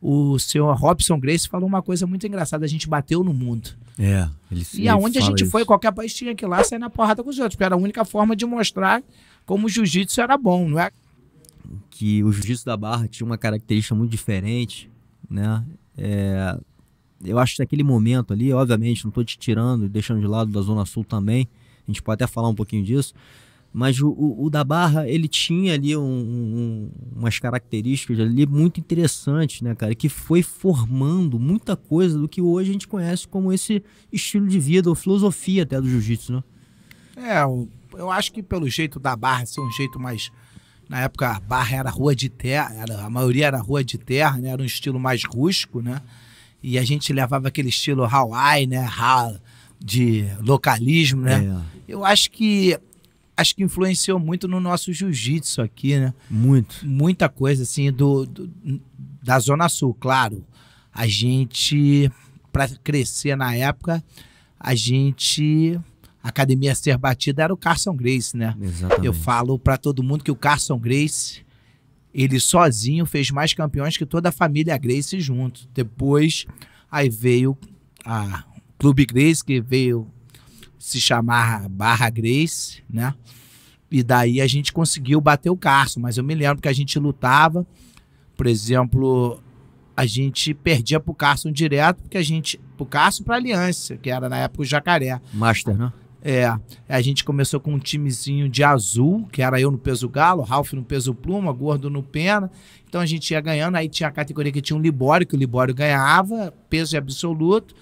o senhor Robson Grace falou uma coisa muito engraçada: a gente bateu no mundo. É, ele E aonde a gente isso. foi, qualquer país tinha que ir lá sair na porrada com os outros, porque era a única forma de mostrar como o jiu-jitsu era bom, não é? Que o jiu-jitsu da barra tinha uma característica muito diferente, né? É, eu acho que naquele momento ali, obviamente, não estou te tirando, deixando de lado da Zona Sul também, a gente pode até falar um pouquinho disso, mas o, o, o da Barra, ele tinha ali um, um, umas características ali muito interessantes, né, cara? Que foi formando muita coisa do que hoje a gente conhece como esse estilo de vida, ou filosofia até do jiu-jitsu, né? É, eu acho que pelo jeito da Barra ser um jeito mais... Na época, a Barra era rua de terra, era, a maioria era rua de terra, né? Era um estilo mais rústico, né? E a gente levava aquele estilo Hawaii, né? Ha, de localismo, né? É. Eu acho que acho que influenciou muito no nosso jiu-jitsu aqui, né? Muito. Muita coisa, assim, do, do da Zona Sul, claro. A gente, para crescer na época, a gente. A academia a ser batida era o Carson Grace, né? Exatamente. Eu falo para todo mundo que o Carson Grace, ele sozinho fez mais campeões que toda a família Grace junto. Depois, aí veio a Clube Grace, que veio se chamar Barra Grace, né? E daí a gente conseguiu bater o Carso, mas eu me lembro que a gente lutava, por exemplo, a gente perdia pro Carson direto, porque a gente. pro Carson pra Aliança, que era na época o Jacaré. Master, né? É. A gente começou com um timezinho de azul, que era eu no peso galo, Ralph no peso pluma, gordo no pena. Então a gente ia ganhando, aí tinha a categoria que tinha um Libório, que o Libório ganhava, peso absoluto.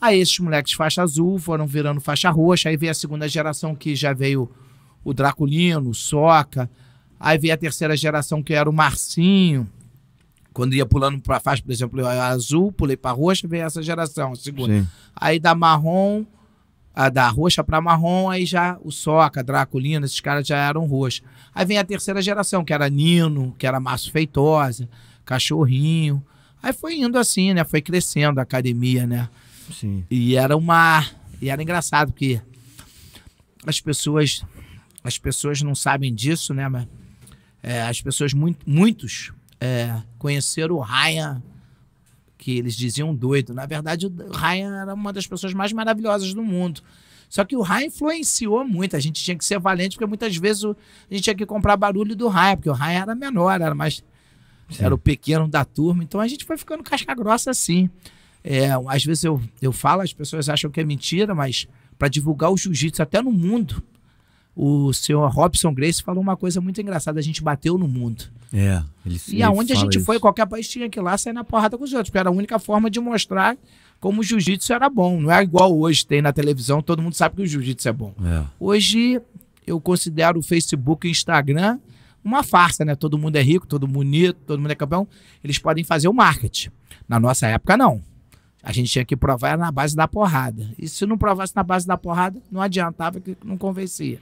Aí esses moleques faixa azul foram virando faixa roxa, aí veio a segunda geração que já veio o Draculino, o Soca, aí veio a terceira geração que era o Marcinho. Quando ia pulando para faixa, por exemplo, eu azul, pulei para roxa, veio essa geração, a segunda. Sim. Aí da marrom, a da roxa para marrom, aí já o Soca, Draculino, esses caras já eram roxa. Aí vem a terceira geração, que era Nino, que era Márcio Feitosa, Cachorrinho. Aí foi indo assim, né? Foi crescendo a academia, né? Sim. E era uma. E era engraçado, porque as pessoas. As pessoas não sabem disso, né? Mas é, as pessoas, muito, muitos, é, conheceram o Ryan, que eles diziam doido. Na verdade, o Ryan era uma das pessoas mais maravilhosas do mundo. Só que o Ryan influenciou muito, a gente tinha que ser valente, porque muitas vezes o, a gente tinha que comprar barulho do Ryan, porque o Ryan era menor, era mais. Sim. Era o pequeno da turma, então a gente foi ficando casca grossa assim. É, às vezes eu, eu falo, as pessoas acham que é mentira, mas para divulgar o jiu-jitsu até no mundo, o senhor Robson Grace falou uma coisa muito engraçada: a gente bateu no mundo. É, ele, e ele aonde a gente isso. foi, qualquer país tinha que ir lá sair na porrada com os outros, porque era a única forma de mostrar como o jiu-jitsu era bom. Não é igual hoje, tem na televisão, todo mundo sabe que o jiu-jitsu é bom. É. Hoje eu considero o Facebook e o Instagram uma farsa, né? Todo mundo é rico, todo mundo bonito, todo mundo é campeão. Eles podem fazer o marketing. Na nossa época, não. A gente tinha que provar na base da porrada. E se não provasse na base da porrada, não adiantava que não convencia.